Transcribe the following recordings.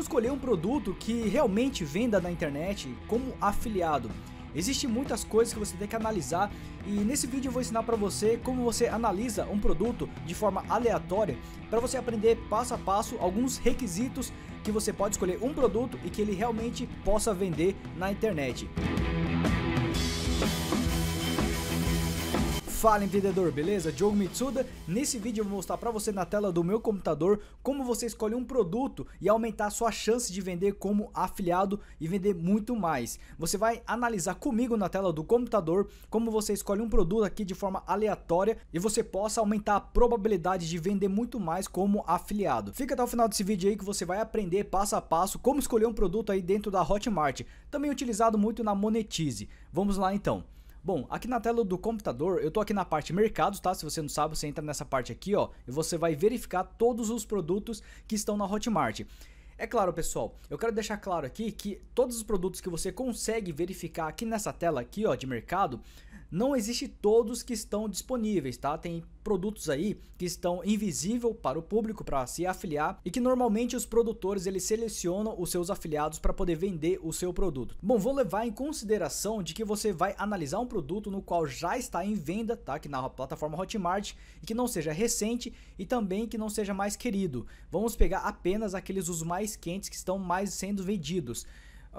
escolher um produto que realmente venda na internet como afiliado. Existem muitas coisas que você tem que analisar e nesse vídeo eu vou ensinar para você como você analisa um produto de forma aleatória para você aprender passo a passo alguns requisitos que você pode escolher um produto e que ele realmente possa vender na internet. Fala empreendedor, beleza? Diogo Mitsuda. Nesse vídeo eu vou mostrar para você na tela do meu computador como você escolhe um produto e aumentar a sua chance de vender como afiliado e vender muito mais. Você vai analisar comigo na tela do computador como você escolhe um produto aqui de forma aleatória e você possa aumentar a probabilidade de vender muito mais como afiliado. Fica até o final desse vídeo aí que você vai aprender passo a passo como escolher um produto aí dentro da Hotmart, também utilizado muito na Monetize. Vamos lá então. Bom, aqui na tela do computador, eu tô aqui na parte mercados, tá? Se você não sabe, você entra nessa parte aqui, ó, e você vai verificar todos os produtos que estão na Hotmart. É claro, pessoal, eu quero deixar claro aqui que todos os produtos que você consegue verificar aqui nessa tela aqui, ó, de mercado, não existe todos que estão disponíveis, tá? Tem produtos aí que estão invisível para o público para se afiliar e que normalmente os produtores eles selecionam os seus afiliados para poder vender o seu produto. Bom, vou levar em consideração de que você vai analisar um produto no qual já está em venda, tá, Que na plataforma Hotmart e que não seja recente e também que não seja mais querido. Vamos pegar apenas aqueles os mais quentes que estão mais sendo vendidos.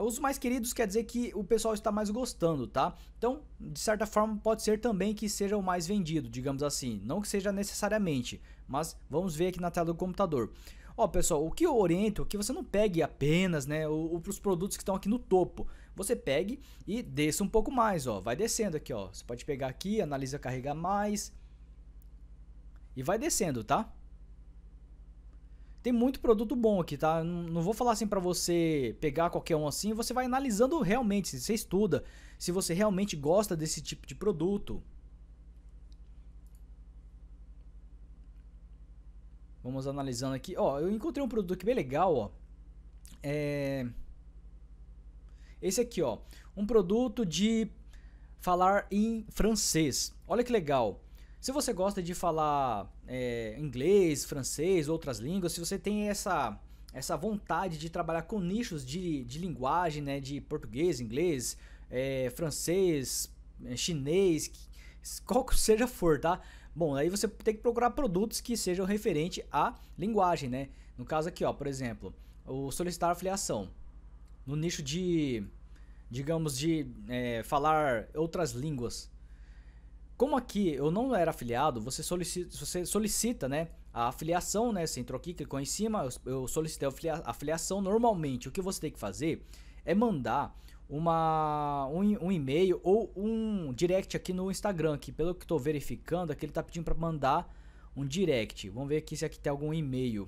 Os mais queridos quer dizer que o pessoal está mais gostando, tá? Então, de certa forma, pode ser também que seja o mais vendido, digamos assim. Não que seja necessariamente, mas vamos ver aqui na tela do computador. Ó, pessoal, o que eu oriento é que você não pegue apenas, né, os produtos que estão aqui no topo. Você pegue e desça um pouco mais, ó. Vai descendo aqui, ó. Você pode pegar aqui, analisa carregar mais. E vai descendo, tá? Tem muito produto bom aqui, tá? Não vou falar assim para você pegar qualquer um assim, você vai analisando realmente, se você estuda, se você realmente gosta desse tipo de produto. Vamos analisando aqui. Ó, eu encontrei um produto aqui bem legal, ó. É... Esse aqui, ó. Um produto de falar em francês. Olha que legal. Se você gosta de falar é, inglês, francês, outras línguas, se você tem essa, essa vontade de trabalhar com nichos de, de linguagem, né, de português, inglês, é, francês, é, chinês, qual que seja for, tá? Bom, aí você tem que procurar produtos que sejam referente à linguagem, né? No caso aqui, ó, por exemplo, o solicitar afiliação no nicho de, digamos, de é, falar outras línguas, como aqui eu não era afiliado, você solicita, você solicita né, a afiliação, né? Você entrou aqui, clicou em cima, eu, eu solicitei a afiliação. Normalmente, o que você tem que fazer é mandar uma, um, um e-mail ou um direct aqui no Instagram, que pelo que estou verificando, aqui ele está pedindo para mandar um direct. Vamos ver aqui se aqui tem algum e-mail.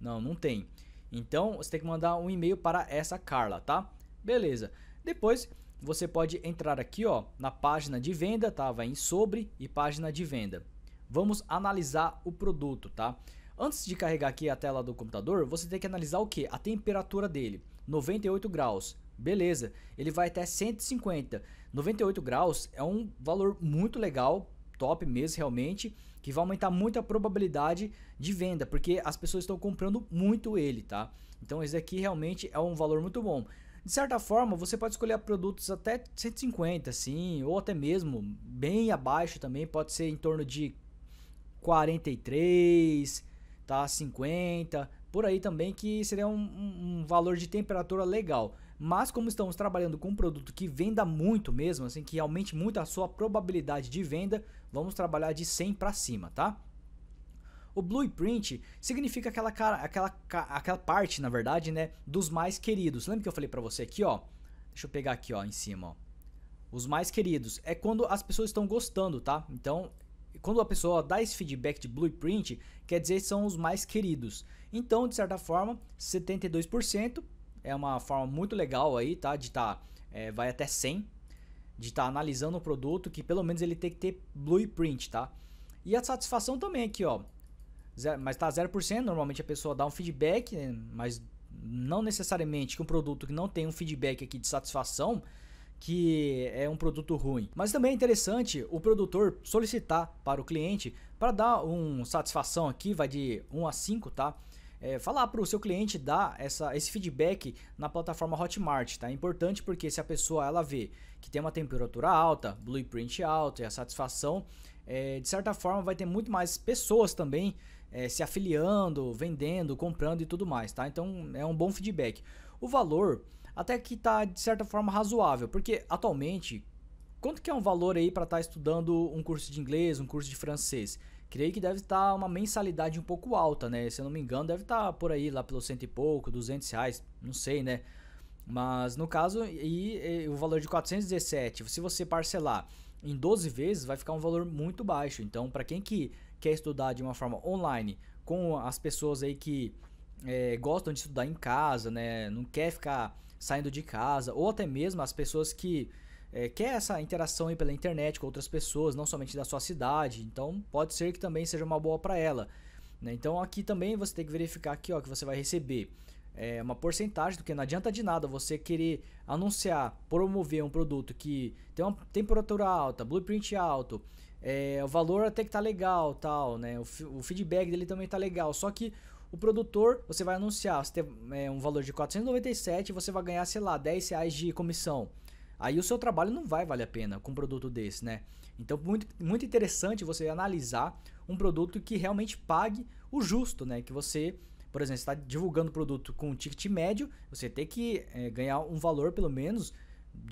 Não, não tem. Então, você tem que mandar um e-mail para essa Carla, tá? Beleza. Depois você pode entrar aqui ó, na página de venda, tá? vai em sobre e página de venda. Vamos analisar o produto, tá? Antes de carregar aqui a tela do computador, você tem que analisar o que? A temperatura dele, 98 graus. Beleza, ele vai até 150. 98 graus é um valor muito legal, top mesmo realmente, que vai aumentar muito a probabilidade de venda, porque as pessoas estão comprando muito ele, tá? Então esse aqui realmente é um valor muito bom. De certa forma, você pode escolher produtos até 150, assim, ou até mesmo bem abaixo também, pode ser em torno de 43, tá? 50, por aí também, que seria um, um, valor de temperatura legal. Mas como estamos trabalhando com um produto que venda muito mesmo, assim, que aumente muito a sua probabilidade de venda, vamos trabalhar de 100 para cima, tá? O blueprint significa aquela, cara, aquela, aquela parte, na verdade, né, dos mais queridos. Lembra que eu falei para você aqui, ó? Deixa eu pegar aqui, ó, em cima, ó. Os mais queridos é quando as pessoas estão gostando, tá? Então, quando a pessoa dá esse feedback de blueprint, quer dizer que são os mais queridos. Então, de certa forma, 72% é uma forma muito legal aí, tá? De estar tá, é, vai até 100, de estar tá analisando o produto que pelo menos ele tem que ter blueprint, tá? E a satisfação também aqui, ó mas tá 0%, normalmente a pessoa dá um feedback, né? mas não necessariamente que um produto que não tem um feedback aqui de satisfação, que é um produto ruim. Mas também é interessante o produtor solicitar para o cliente para dar um satisfação aqui, vai de 1 a 5, tá? É, falar para o seu cliente dar essa, esse feedback na plataforma Hotmart, tá? É importante porque se a pessoa ela vê que tem uma temperatura alta, blueprint alto e a satisfação, é, de certa forma vai ter muito mais pessoas também é, se afiliando, vendendo, comprando e tudo mais, tá? Então é um bom feedback. O valor até que tá de certa forma razoável, porque atualmente quanto que é um valor aí para estar tá estudando um curso de inglês, um curso de francês? Creio que deve estar tá uma mensalidade um pouco alta, né? Se eu não me engano, deve estar tá por aí lá pelo cento e pouco, 200 reais, não sei, né? Mas no caso, e, e, o valor de 417, se você parcelar em 12 vezes, vai ficar um valor muito baixo. Então, para quem que quer estudar de uma forma online com as pessoas aí que é, gostam de estudar em casa, né? Não quer ficar saindo de casa, ou até mesmo as pessoas que é, quer essa interação aí pela internet com outras pessoas, não somente da sua cidade. Então pode ser que também seja uma boa para ela. Né? Então aqui também você tem que verificar aqui, ó, que você vai receber é, uma porcentagem, porque não adianta de nada você querer anunciar, promover um produto que tem uma temperatura alta, blueprint alto é, o valor até que tá legal, tal, né? O, o, feedback dele também tá legal. Só que o produtor, você vai anunciar, você tem é, um valor de 497, você vai ganhar, sei lá, 10 reais de comissão. Aí o seu trabalho não vai valer a pena com um produto desse, né? Então, muito, muito interessante você analisar um produto que realmente pague o justo, né? Que você, por exemplo, está divulgando o produto com um ticket médio, você tem que é, ganhar um valor pelo menos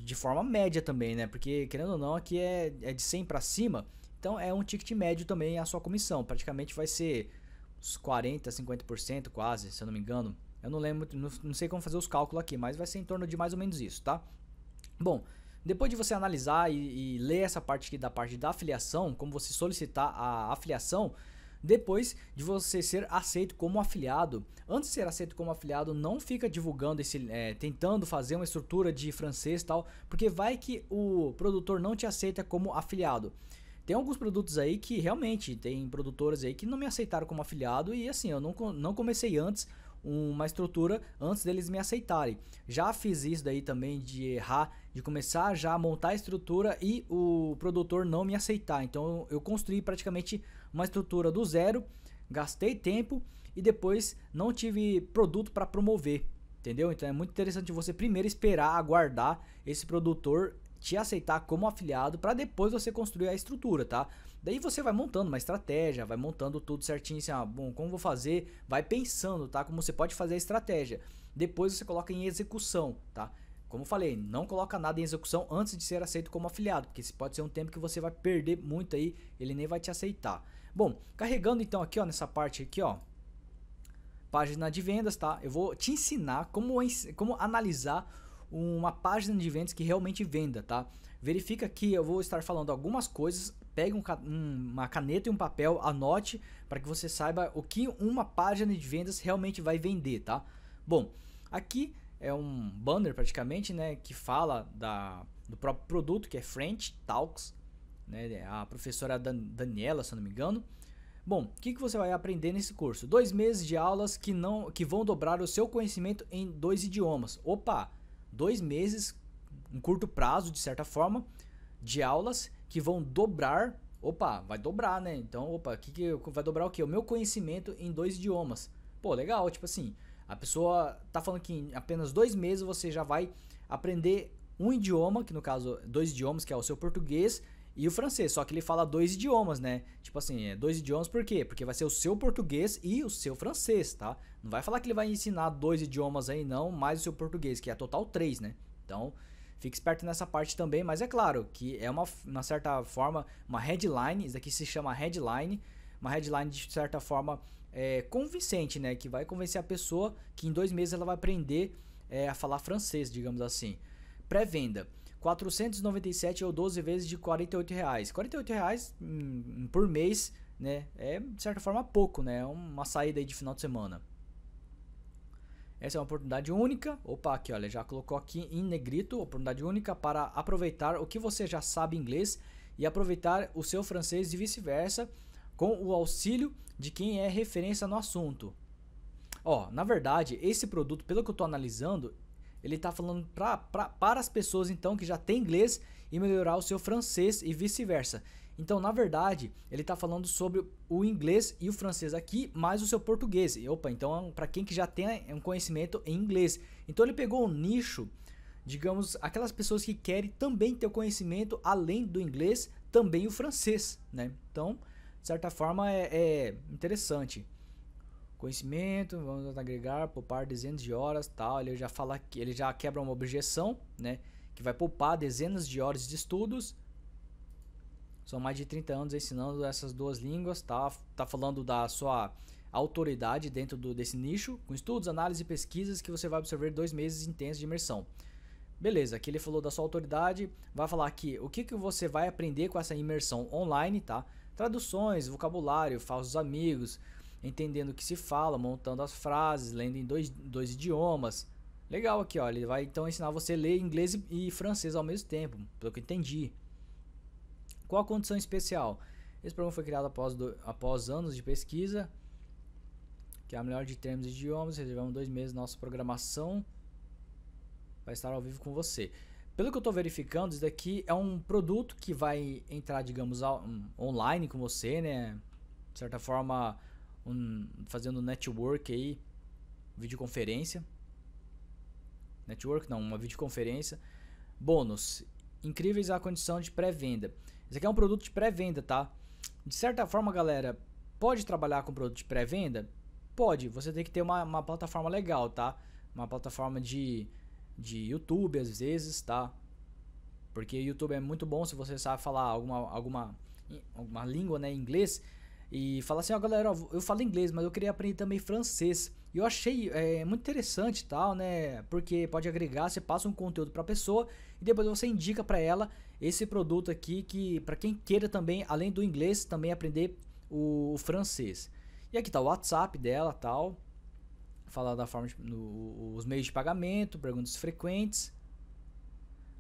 de forma média também, né? Porque, querendo ou não, aqui é, é de 100 para cima, então é um ticket médio também a sua comissão. Praticamente vai ser uns 40, 50% quase, se eu não me engano. Eu não lembro, não, não sei como fazer os cálculos aqui, mas vai ser em torno de mais ou menos isso, tá? Bom, depois de você analisar e, e ler essa parte aqui da parte da afiliação, como você solicitar a afiliação, depois de você ser aceito como afiliado. Antes de ser aceito como afiliado, não fica divulgando esse, é, tentando fazer uma estrutura de francês tal, porque vai que o produtor não te aceita como afiliado. Tem alguns produtos aí que realmente tem produtoras aí que não me aceitaram como afiliado e assim, eu não, não comecei antes uma estrutura antes deles me aceitarem. Já fiz isso daí também de errar, de começar já a montar a estrutura e o produtor não me aceitar. Então eu construí praticamente uma estrutura do zero, gastei tempo e depois não tive produto para promover, entendeu? Então é muito interessante você primeiro esperar, aguardar esse produtor te aceitar como afiliado para depois você construir a estrutura, tá? Daí você vai montando uma estratégia, vai montando tudo certinho, assim, ah, bom, como vou fazer? Vai pensando, tá? Como você pode fazer a estratégia. Depois você coloca em execução, tá? Como eu falei, não coloca nada em execução antes de ser aceito como afiliado, porque esse pode ser um tempo que você vai perder muito aí, ele nem vai te aceitar. Bom, carregando então aqui, ó, nessa parte aqui, ó, página de vendas, tá? Eu vou te ensinar como, como analisar uma página de vendas que realmente venda, tá? Verifica que eu vou estar falando algumas coisas, pegue um, uma caneta e um papel, anote para que você saiba o que uma página de vendas realmente vai vender, tá? Bom, aqui é um banner praticamente, né, que fala da do próprio produto, que é French Talks, né, é a professora Dan Daniela, se não me engano. Bom, o que, que você vai aprender nesse curso? Dois meses de aulas que não que vão dobrar o seu conhecimento em dois idiomas. Opa, dois meses, um curto prazo de certa forma, de aulas que vão dobrar. Opa, vai dobrar, né? Então, opa, que, que vai dobrar o que? O meu conhecimento em dois idiomas. Pô, legal, tipo assim, a pessoa tá falando que em apenas dois meses você já vai aprender um idioma, que no caso dois idiomas, que é o seu português e o francês, só que ele fala dois idiomas, né? Tipo assim, é dois idiomas por quê? Porque vai ser o seu português e o seu francês, tá? Não vai falar que ele vai ensinar dois idiomas aí não, mais o seu português, que é total três, né? Então, fique esperto nessa parte também, mas é claro que é uma, uma certa forma, uma headline, isso aqui se chama headline, uma headline de certa forma é, convincente, né? Que vai convencer a pessoa que em dois meses ela vai aprender é, a falar francês, digamos assim. Pré-venda. 497 ou 12 vezes de 48 reais. 48 reais hum, por mês, né? É de certa forma pouco, né? É uma saída aí de final de semana. Essa é uma oportunidade única. Opa, aqui olha, já colocou aqui em negrito, oportunidade única para aproveitar o que você já sabe inglês e aproveitar o seu francês e vice-versa com o auxílio de quem é referência no assunto. Ó, na verdade, esse produto, pelo que eu estou analisando, ele está falando pra, pra, para as pessoas então que já têm inglês e melhorar o seu francês e vice-versa. Então, na verdade, ele está falando sobre o inglês e o francês aqui, mais o seu português. E, opa, então é para quem que já tem é, um conhecimento em inglês. Então ele pegou um nicho, digamos, aquelas pessoas que querem também ter o conhecimento além do inglês, também o francês, né? Então, de certa forma é, é interessante. Conhecimento, vamos agregar, poupar dezenas de horas, tal. Ele já fala que ele já quebra uma objeção, né? Que vai poupar dezenas de horas de estudos. São mais de 30 anos ensinando essas duas línguas, tá? Tá falando da sua autoridade dentro do, desse nicho, com estudos, análises, e pesquisas que você vai absorver dois meses intensos de imersão. Beleza, aqui ele falou da sua autoridade, vai falar aqui o que, que você vai aprender com essa imersão online, tá? Traduções, vocabulário, falsos amigos, entendendo o que se fala, montando as frases, lendo em dois, dois idiomas. Legal aqui, ó. Ele vai então ensinar você a ler inglês e francês ao mesmo tempo, pelo que eu entendi. Qual a condição especial? Esse programa foi criado após, do, após anos de pesquisa, que é a melhor de termos e idiomas. Reservamos dois meses nossa programação para estar ao vivo com você. Pelo que eu estou verificando, isso daqui é um produto que vai entrar, digamos, online com você, né? De certa forma, um, fazendo network aí, videoconferência. Network não, uma videoconferência. Bônus, incríveis a condição de pré-venda. Esse aqui é um produto de pré-venda, tá? De certa forma, galera, pode trabalhar com produto de pré-venda? Pode, você tem que ter uma, uma plataforma legal, tá? Uma plataforma de, de YouTube, às vezes, tá? Porque YouTube é muito bom se você sabe falar alguma, alguma, alguma língua, né? Inglês, e fala assim: ó, oh, galera, eu falo inglês, mas eu queria aprender também francês. E eu achei é, muito interessante tal, né? Porque pode agregar, você passa um conteúdo para a pessoa e depois você indica para ela esse produto aqui que para quem queira também, além do inglês, também aprender o, o, francês. E aqui tá o WhatsApp dela, tal. Fala da forma de, no, os meios de pagamento, perguntas frequentes.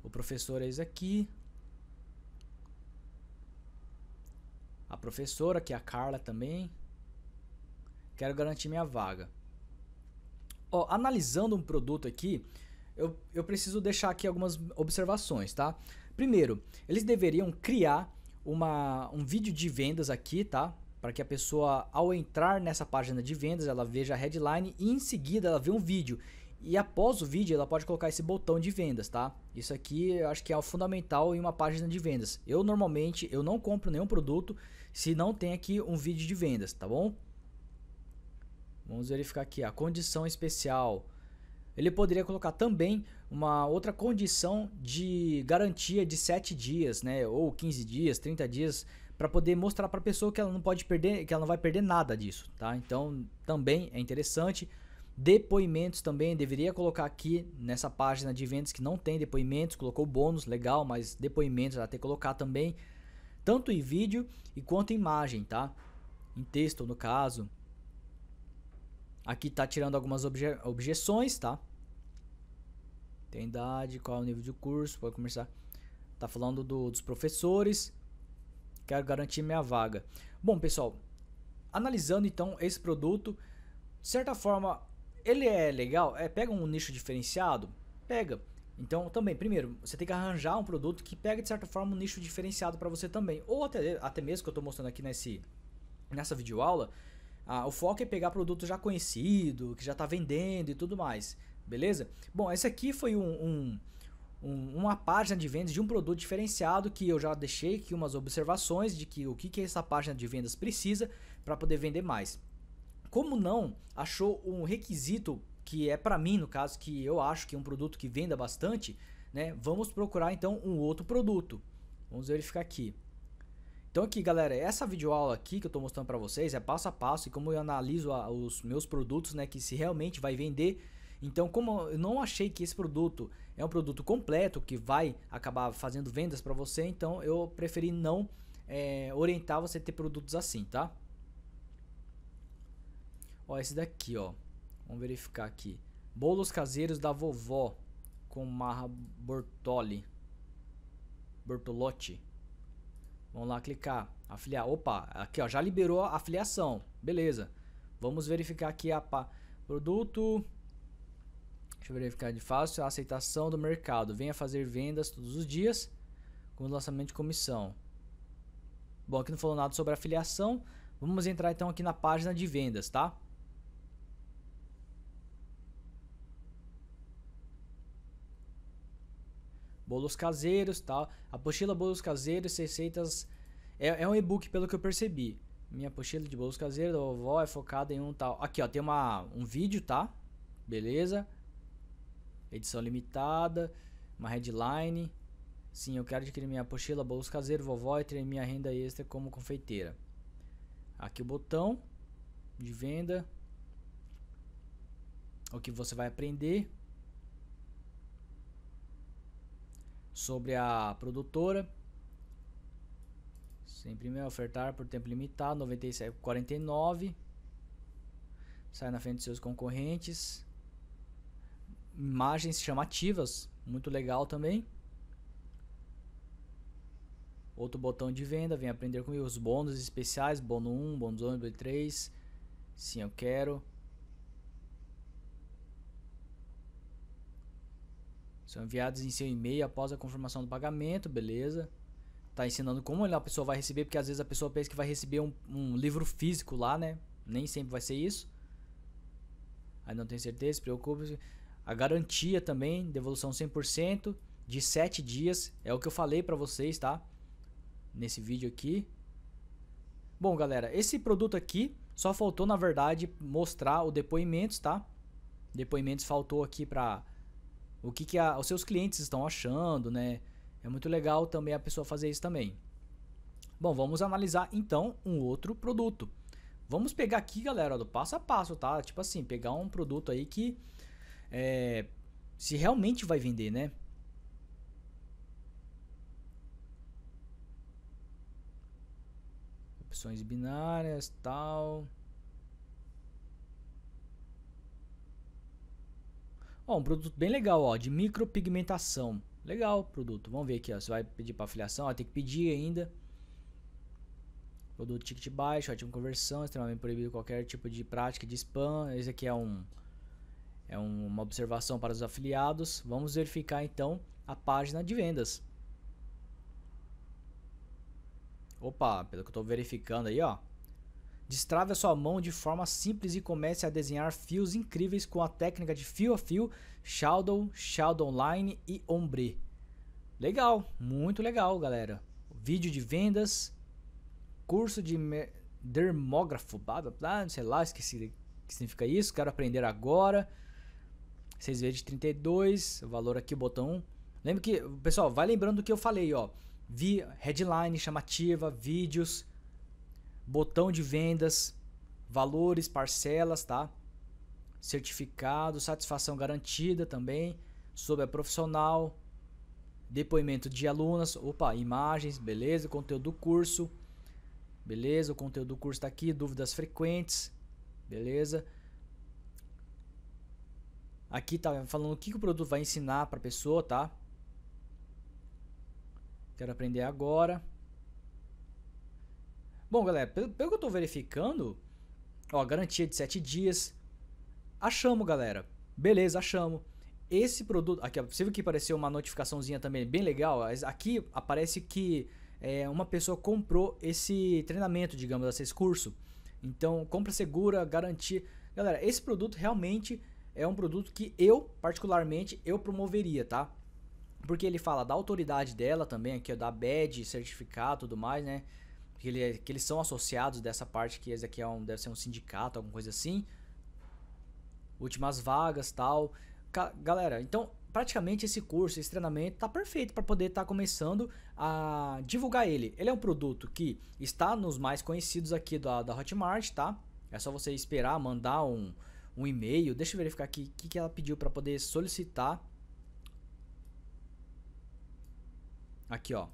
O professor é isso aqui. a professora, que é a Carla também. Quero garantir minha vaga. Ó, analisando um produto aqui, eu, eu preciso deixar aqui algumas observações, tá? Primeiro, eles deveriam criar uma, um vídeo de vendas aqui, tá? Para que a pessoa, ao entrar nessa página de vendas, ela veja a headline e em seguida ela vê um vídeo. E após o vídeo, ela pode colocar esse botão de vendas, tá? Isso aqui eu acho que é o fundamental em uma página de vendas. Eu normalmente eu não compro nenhum produto se não tem aqui um vídeo de vendas, tá bom? Vamos verificar aqui a condição especial. Ele poderia colocar também uma outra condição de garantia de 7 dias, né, ou 15 dias, 30 dias, para poder mostrar para a pessoa que ela não pode perder, que ela não vai perder nada disso, tá? Então, também é interessante. Depoimentos também, deveria colocar aqui nessa página de vendas que não tem depoimentos, colocou bônus, legal, mas depoimentos até colocar também, tanto em vídeo e quanto em imagem, tá? Em texto, no caso. Aqui tá tirando algumas obje objeções, tá? Tem idade, qual é o nível de curso, pode começar. Tá falando do, dos professores. Quero garantir minha vaga. Bom, pessoal, analisando então esse produto, de certa forma, ele é legal? É, pega um nicho diferenciado? Pega. Então, também, primeiro, você tem que arranjar um produto que pega de certa forma um nicho diferenciado para você também. Ou até, até mesmo que eu estou mostrando aqui nesse, nessa videoaula, ah, o foco é pegar produto já conhecido, que já está vendendo e tudo mais. Beleza? Bom, esse aqui foi um, um, um, uma página de vendas de um produto diferenciado que eu já deixei aqui umas observações de que o que, que essa página de vendas precisa para poder vender mais como não achou um requisito que é para mim, no caso, que eu acho que é um produto que venda bastante, né? Vamos procurar então um outro produto. Vamos verificar aqui. Então aqui, galera, essa videoaula aqui que eu estou mostrando para vocês é passo a passo e como eu analiso a, os meus produtos, né, que se realmente vai vender. Então, como eu não achei que esse produto é um produto completo que vai acabar fazendo vendas para você, então eu preferi não é, orientar você a ter produtos assim, tá? Ó, esse daqui, ó. Vamos verificar aqui. Bolos caseiros da vovó com marra Bortoli. Bortolotti. Vamos lá clicar. Afiliar. Opa, aqui ó, já liberou a afiliação. Beleza. Vamos verificar aqui a pa... produto. Deixa eu verificar de fácil. A aceitação do mercado. Venha fazer vendas todos os dias com lançamento de comissão. Bom, aqui não falou nada sobre afiliação. Vamos entrar então aqui na página de vendas, tá? bolos caseiros tal. pochila bolos caseiros, receitas. É, é um e-book, pelo que eu percebi. Minha pochila de bolos caseiros da vovó é focada em um tal. Aqui, ó, tem uma, um vídeo, tá? Beleza. Edição limitada. Uma headline. Sim, eu quero adquirir minha pochila bolos caseiros, vovó e ter minha renda extra como confeiteira. Aqui o botão de venda. É o que você vai aprender. sobre a produtora. sempre me ofertar por tempo limitado, 97,49. Sai na frente dos seus concorrentes. Imagens chamativas, muito legal também. Outro botão de venda, vem aprender comigo os bônus especiais, bônus 1, bônus 2, bônus 3. Sim, eu quero. São então, enviados em seu e-mail após a confirmação do pagamento, beleza. Tá ensinando como a pessoa vai receber, porque às vezes a pessoa pensa que vai receber um, um livro físico lá, né? Nem sempre vai ser isso. Aí não tem certeza, preocupe-se. A garantia também, devolução 100% de 7 dias, é o que eu falei para vocês, tá? Nesse vídeo aqui. Bom, galera, esse produto aqui só faltou, na verdade, mostrar o depoimentos, tá? Depoimentos faltou aqui pra o que, que a, os seus clientes estão achando, né? É muito legal também a pessoa fazer isso também. Bom, vamos analisar então um outro produto. Vamos pegar aqui, galera, do passo a passo, tá? Tipo assim, pegar um produto aí que é, se realmente vai vender, né? Opções binárias, tal. Ó, um produto bem legal, ó, de micropigmentação. Legal produto. Vamos ver aqui, ó. Você vai pedir para afiliação, ó, tem que pedir ainda. Produto ticket baixo, ótimo conversão, extremamente proibido qualquer tipo de prática de spam. Esse aqui é um é um, uma observação para os afiliados. Vamos verificar então a página de vendas. Opa, pelo que eu estou verificando aí, ó, Destrave a sua mão de forma simples e comece a desenhar fios incríveis com a técnica de fio a fio, shadow, shadow line e ombre. Legal, muito legal, galera. Vídeo de vendas, curso de dermógrafo, blá blá blá, não sei lá, esqueci o que significa isso, quero aprender agora. 6 vezes 32, o valor aqui, o botão 1. Lembra que, pessoal, vai lembrando do que eu falei, ó. Vi headline chamativa, vídeos, botão de vendas, valores, parcelas, tá? Certificado, satisfação garantida também, sobre a profissional, depoimento de alunas, opa, imagens, beleza, conteúdo do curso, beleza, o conteúdo do curso está aqui, dúvidas frequentes, beleza. Aqui tá falando o que, que o produto vai ensinar para a pessoa, tá? Quero aprender agora. Bom, galera, pelo, pelo que eu estou verificando, ó, garantia de 7 dias. Achamos, galera. Beleza, achamos. Esse produto, aqui você possível que apareceu uma notificaçãozinha também bem legal. Aqui aparece que é, uma pessoa comprou esse treinamento, digamos assim, esse curso. Então, compra segura, garantia. Galera, esse produto realmente é um produto que eu, particularmente, eu promoveria, tá? Porque ele fala da autoridade dela também, aqui, ó, da BED, certificado tudo mais, né? que, ele é, que eles são associados dessa parte que esse aqui é um, deve ser um sindicato, alguma coisa assim. Últimas vagas, tal. Ca galera, então praticamente esse curso, esse treinamento está perfeito para poder estar tá começando a divulgar ele. Ele é um produto que está nos mais conhecidos aqui da, da Hotmart, tá? É só você esperar mandar um, um e-mail. Deixa eu verificar aqui o que, que ela pediu para poder solicitar. Aqui, ó.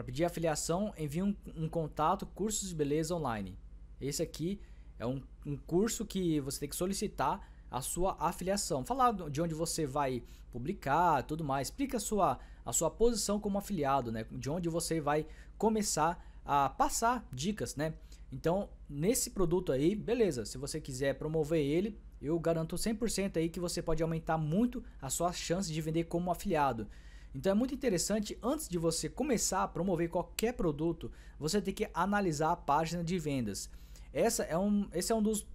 Para pedir afiliação, envie um, um, contato Cursos de Beleza Online. Esse aqui é um, um curso que você tem que solicitar a sua afiliação. Falar de onde você vai publicar, tudo mais. Explica a sua, a sua posição como afiliado, né? De onde você vai começar a passar dicas, né? Então, nesse produto aí, beleza. Se você quiser promover ele, eu garanto 100% aí que você pode aumentar muito a sua chance de vender como afiliado. Então é muito interessante, antes de você começar a promover qualquer produto, você tem que analisar a página de vendas. Essa é um, esse é um dos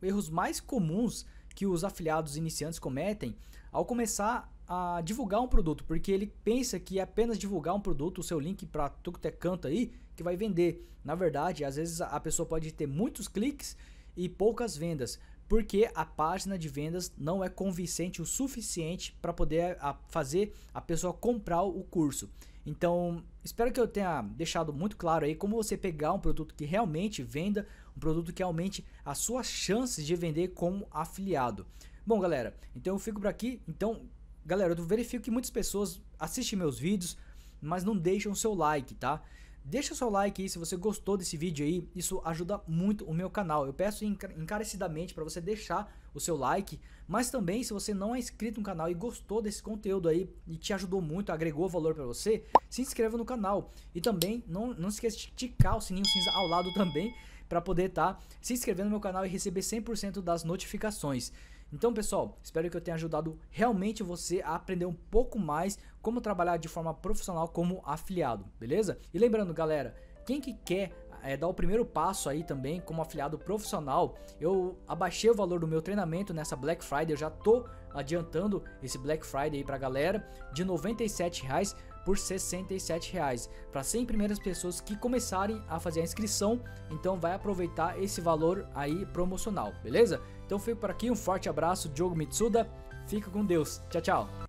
erros mais comuns que os afiliados iniciantes cometem ao começar a divulgar um produto, porque ele pensa que é apenas divulgar um produto, o seu link para tudo que te é canto aí, que vai vender. Na verdade, às vezes a pessoa pode ter muitos cliques e poucas vendas, porque a página de vendas não é convincente o suficiente para poder a, fazer a pessoa comprar o curso. Então, espero que eu tenha deixado muito claro aí como você pegar um produto que realmente venda, um produto que aumente as suas chances de vender como afiliado. Bom, galera, então eu fico por aqui. Então, galera, eu verifico que muitas pessoas assistem meus vídeos, mas não deixam o seu like, tá? Deixa seu like aí se você gostou desse vídeo aí, isso ajuda muito o meu canal. Eu peço encarecidamente para você deixar o seu like, mas também se você não é inscrito no canal e gostou desse conteúdo aí e te ajudou muito, agregou valor para você, se inscreva no canal. E também não, não esqueça de ticar o sininho cinza ao lado também para poder estar tá se inscrevendo no meu canal e receber 100% das notificações. Então, pessoal, espero que eu tenha ajudado realmente você a aprender um pouco mais como trabalhar de forma profissional como afiliado, beleza? E lembrando, galera, quem que quer é, dar o primeiro passo aí também como afiliado profissional, eu abaixei o valor do meu treinamento nessa Black Friday, eu já tô adiantando esse Black Friday aí pra galera, de R$ 97,00 por R$ 67,00 para 100 primeiras pessoas que começarem a fazer a inscrição, então vai aproveitar esse valor aí promocional, beleza? Então fico por aqui, um forte abraço, Diogo Mitsuda, fica com Deus, tchau, tchau!